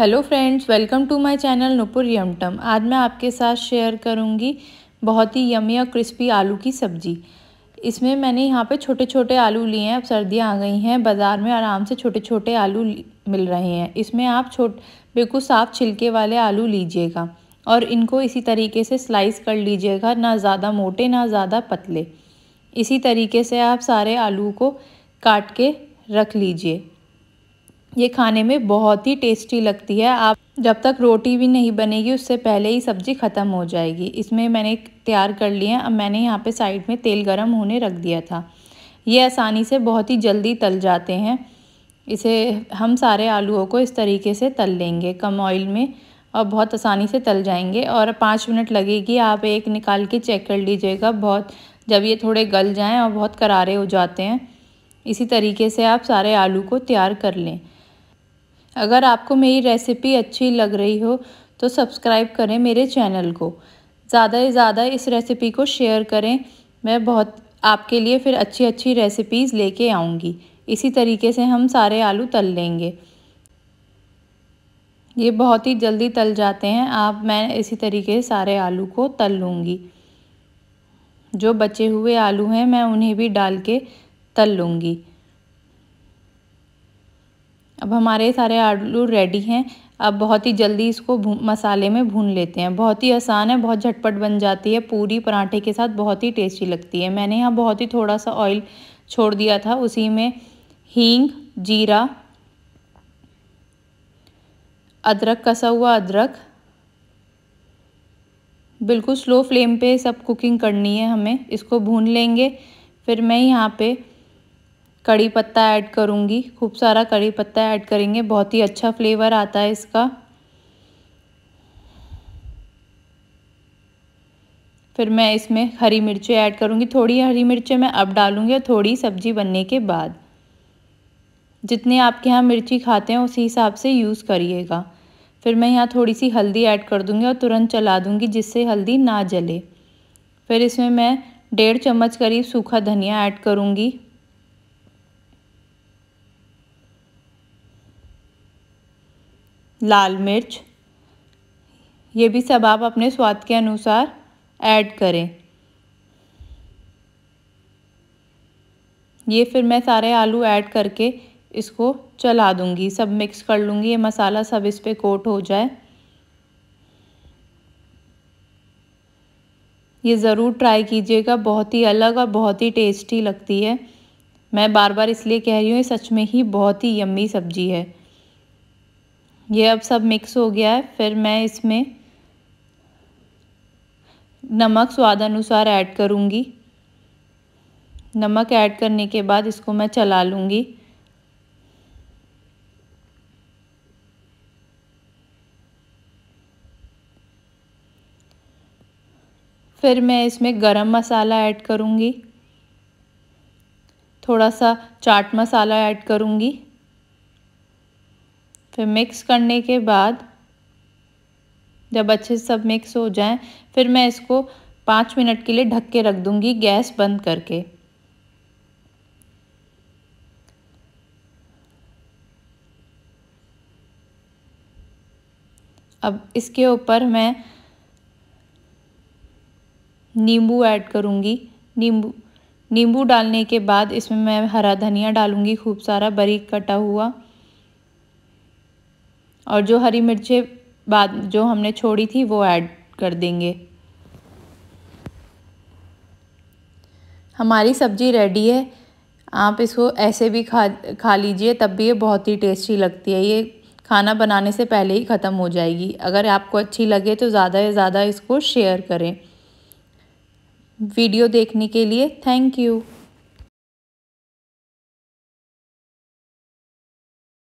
hello friends welcome to my channel Nupur यमटम आज मैं आपके साथ शेयर करूंगी बहुत ही यमी और क्रिस्पी आलू की सब्ज़ी इसमें मैंने यहाँ पे छोटे छोटे आलू लिए हैं अब सर्दियाँ आ गई हैं बाज़ार में आराम से छोटे छोटे आलू मिल रहे हैं इसमें आप छोट बिल्कुल साफ़ छिलके वाले आलू लीजिएगा और इनको इसी तरीके से स्लाइस कर लीजिएगा ना ज़्यादा मोटे ना ज़्यादा पतले इसी तरीके से आप सारे आलू को काट के रख लीजिए ये खाने में बहुत ही टेस्टी लगती है आप जब तक रोटी भी नहीं बनेगी उससे पहले ही सब्ज़ी ख़त्म हो जाएगी इसमें मैंने तैयार कर लिए हैं अब मैंने यहाँ पे साइड में तेल गरम होने रख दिया था ये आसानी से बहुत ही जल्दी तल जाते हैं इसे हम सारे आलूओं को इस तरीके से तल लेंगे कम ऑयल में और बहुत आसानी से तल जाएंगे और पाँच मिनट लगेगी आप एक निकाल के चेक कर लीजिएगा बहुत जब ये थोड़े गल जाएँ और बहुत करारे हो जाते हैं इसी तरीके से आप सारे आलू को तैयार कर लें अगर आपको मेरी रेसिपी अच्छी लग रही हो तो सब्सक्राइब करें मेरे चैनल को ज़्यादा से ज़्यादा इस रेसिपी को शेयर करें मैं बहुत आपके लिए फिर अच्छी अच्छी रेसिपीज़ लेके आऊँगी इसी तरीके से हम सारे आलू तल लेंगे ये बहुत ही जल्दी तल जाते हैं आप मैं इसी तरीके से सारे आलू को तल लूँगी जो बचे हुए आलू हैं मैं उन्हें भी डाल के तल लूँगी अब हमारे सारे आलू रेडी हैं अब बहुत ही जल्दी इसको मसाले में भून लेते हैं बहुत ही आसान है बहुत झटपट बन जाती है पूरी पराठे के साथ बहुत ही टेस्टी लगती है मैंने यहाँ बहुत ही थोड़ा सा ऑयल छोड़ दिया था उसी में हींग जीरा अदरक कसा हुआ अदरक बिल्कुल स्लो फ्लेम पे सब कुकिंग करनी है हमें इसको भून लेंगे फिर मैं यहाँ पे कड़ी पत्ता ऐड करूँगी खूब सारा कड़ी पत्ता ऐड करेंगे बहुत ही अच्छा फ्लेवर आता है इसका फिर मैं इसमें हरी मिर्चें ऐड करूँगी थोड़ी हरी मिर्चें मैं अब डालूँगी और थोड़ी सब्ज़ी बनने के बाद जितने आपके यहाँ मिर्ची खाते हैं उसी हिसाब से यूज़ करिएगा फिर मैं यहाँ थोड़ी सी हल्दी ऐड कर दूँगी और तुरंत चला दूँगी जिससे हल्दी ना जले फिर इसमें मैं डेढ़ चम्मच करीब सूखा धनिया ऐड करूँगी लाल मिर्च ये भी सब आप अपने स्वाद के अनुसार ऐड करें ये फिर मैं सारे आलू ऐड करके इसको चला दूंगी सब मिक्स कर लूँगी ये मसाला सब इस पर कोट हो जाए ये ज़रूर ट्राई कीजिएगा बहुत ही अलग और बहुत ही टेस्टी लगती है मैं बार बार इसलिए कह रही हूँ ये सच में ही बहुत ही यम्मी सब्ज़ी है ये अब सब मिक्स हो गया है फिर मैं इसमें नमक स्वाद अनुसार ऐड करूँगी नमक ऐड करने के बाद इसको मैं चला लूँगी फिर मैं इसमें गरम मसाला ऐड करूँगी थोड़ा सा चाट मसाला ऐड करूँगी फिर मिक्स करने के बाद जब अच्छे से सब मिक्स हो जाए फिर मैं इसको पाँच मिनट के लिए ढक के रख दूँगी गैस बंद करके अब इसके ऊपर मैं नींबू ऐड करूँगी नींबू नींबू डालने के बाद इसमें मैं हरा धनिया डालूँगी खूब सारा बारीक कटा हुआ और जो हरी मिर्चें बाद जो हमने छोड़ी थी वो ऐड कर देंगे हमारी सब्ज़ी रेडी है आप इसको ऐसे भी खा खा लीजिए तब भी ये बहुत ही टेस्टी लगती है ये खाना बनाने से पहले ही ख़त्म हो जाएगी अगर आपको अच्छी लगे तो ज़्यादा से ज़्यादा इसको शेयर करें वीडियो देखने के लिए थैंक यू